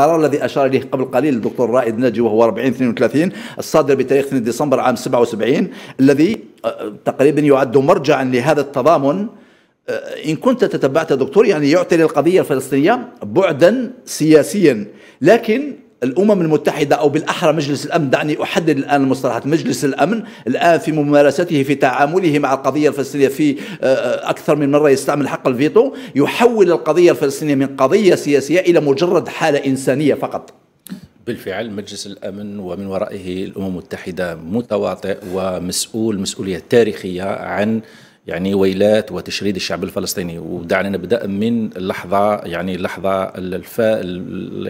القرار الذي اشار اليه قبل قليل الدكتور رائد نجي وهو 40 32 الصادر بتاريخ 2 ديسمبر عام 77 الذي آه، تقريبا يعد مرجعا لهذا التضامن آه، إن كنت تتبعت دكتور يعني يعطي للقضية الفلسطينية بعدا سياسيا لكن الامم المتحده او بالاحرى مجلس الامن دعني احدد الان المصطلحات مجلس الامن الان في ممارسته في تعامله مع القضيه الفلسطينيه في آه، آه، اكثر من مره يستعمل حق الفيتو يحول القضيه الفلسطينيه من قضيه سياسيه الى مجرد حاله انسانيه فقط بالفعل مجلس الامن ومن ورائه الامم المتحده متواطئ ومسؤول مسؤوليه تاريخيه عن يعني ويلات وتشريد الشعب الفلسطيني ودعنا نبدا من اللحظه يعني اللحظه الفا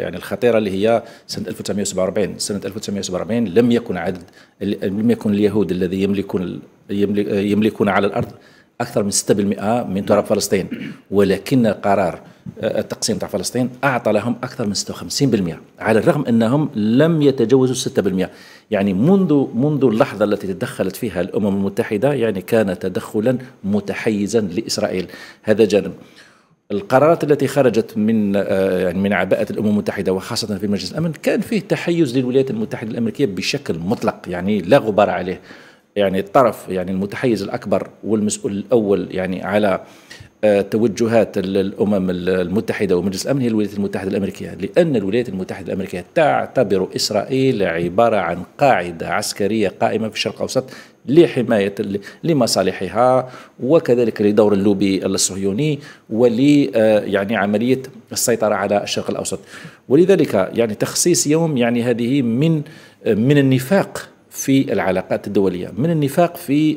يعني الخطيره اللي هي سنه 1947 سنه 1947 لم يكن عدد لم يكن اليهود الذي يملكون يملكون على الارض اكثر من 6% من تراب نعم. فلسطين ولكن قرار آه، التقسيم تاع فلسطين اعطى لهم اكثر من 56% على الرغم انهم لم يتجاوزوا 6% يعني منذ منذ اللحظه التي تدخلت فيها الامم المتحده يعني كان تدخلا متحيزا لاسرائيل هذا جانب القرارات التي خرجت من آه، يعني من عباءة الأمم المتحدة وخاصة في مجلس الأمن كان فيه تحيز للولايات المتحدة الأمريكية بشكل مطلق يعني لا غبار عليه يعني الطرف يعني المتحيز الاكبر والمسؤول الاول يعني على آه، توجهات الامم المتحده ومجلس الامن هي الولايات المتحده الامريكيه لان الولايات المتحده الامريكيه تعتبر اسرائيل عباره عن قاعده عسكريه قائمه في الشرق الاوسط لحمايه لمصالحها وكذلك لدور اللوبي الصهيوني ول آه، يعني عمليه السيطره على الشرق الاوسط ولذلك يعني تخصيص يوم يعني هذه من آه، من النفاق في العلاقات الدولية من النفاق في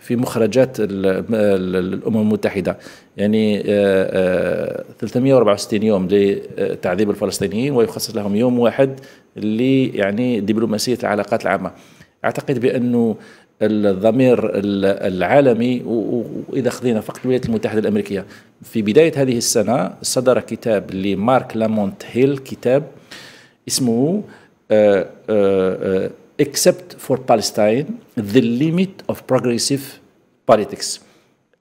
في مخرجات الامم المتحده يعني 364 آه، آه، يوم لتعذيب الفلسطينيين ويخصص لهم يوم واحد لي يعني دبلوماسيه العلاقات العامه اعتقد بانه الضمير العالمي واذا خذينا فقط الولايات المتحده الامريكيه في بدايه هذه السنه صدر كتاب لمارك لامونت هيل كتاب اسمه آه، except for Palestine the limit of progressive politics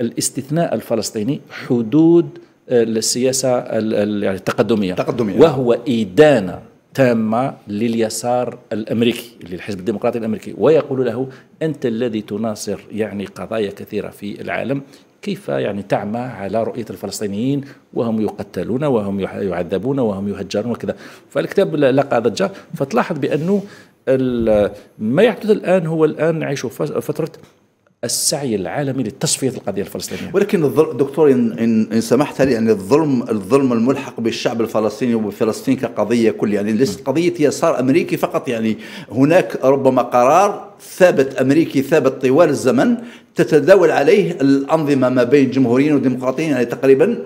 الاستثناء الفلسطيني حدود السياسة آه، يعني التقدمية تقدمية وهو إدانة تامة لليسار الأمريكي للحزب الديمقراطي الأمريكي ويقول له أنت الذي تناصر يعني قضايا كثيرة في العالم كيف يعني تعمى على رؤية الفلسطينيين وهم يقتلون وهم يعذبون وهم يهجرون وكذا فالكتاب لقى ضجة فتلاحظ بأنه ما يحدث الان هو الان نعيش فتره السعي العالمي لتصفيه القضيه الفلسطينيه ولكن دكتور ان, إن سمحت لي يعني الظلم الظلم الملحق بالشعب الفلسطيني وبفلسطين كقضيه كل يعني ليست قضيه يسار امريكي فقط يعني هناك ربما قرار ثابت امريكي ثابت طوال الزمن تتداول عليه الانظمه ما بين جمهوريين وديمقراطيين يعني تقريبا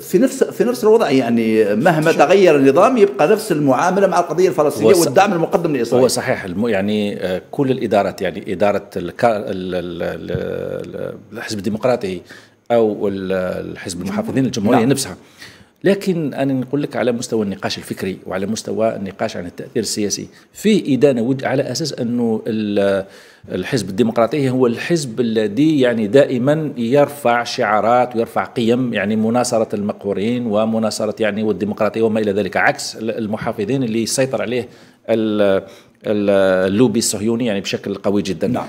في نفس في نفس الوضع يعني مهما تغير النظام يبقى نفس المعامله مع القضيه الفلسطينيه والدعم المقدم لاسرائيل هو صحيح يعني آه، كل الادارات يعني اداره ال... ال... الحزب الديمقراطي او الحزب المحافظين نعم. الجمهوريه نعم. نفسها لكن انا نقول لك على مستوى النقاش الفكري وعلى مستوى النقاش عن التاثير السياسي فيه ادانه على اساس انه الحزب الديمقراطي هو الحزب الذي يعني دائما يرفع شعارات ويرفع قيم يعني مناصره المقهورين ومناصره يعني والديمقراطيه وما الى ذلك عكس المحافظين اللي يسيطر عليه اللوبي الصهيوني يعني بشكل قوي جدا نعم.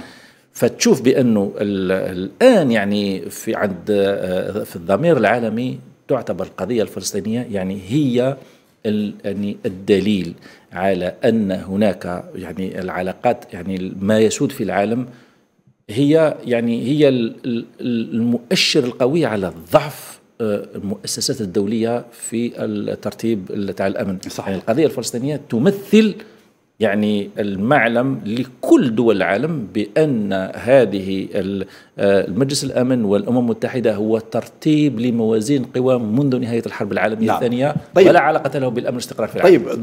فتشوف بانه الان يعني في عند آه، في الضمير العالمي تعتبر القضية الفلسطينية يعني هي يعني الدليل على أن هناك يعني العلاقات يعني ما يسود في العالم هي يعني هي المؤشر القوي على ضعف آه، المؤسسات الدولية في الترتيب تاع الأمن صحيح. يعني القضية الفلسطينية تمثل يعني المعلم لكل دول العالم بان هذه آه، المجلس الامن والامم المتحده هو ترتيب لموازين قوى منذ نهايه الحرب العالميه نعم. الثانيه طيب. ولا علاقه له بالامن والاستقرار في العالم طيب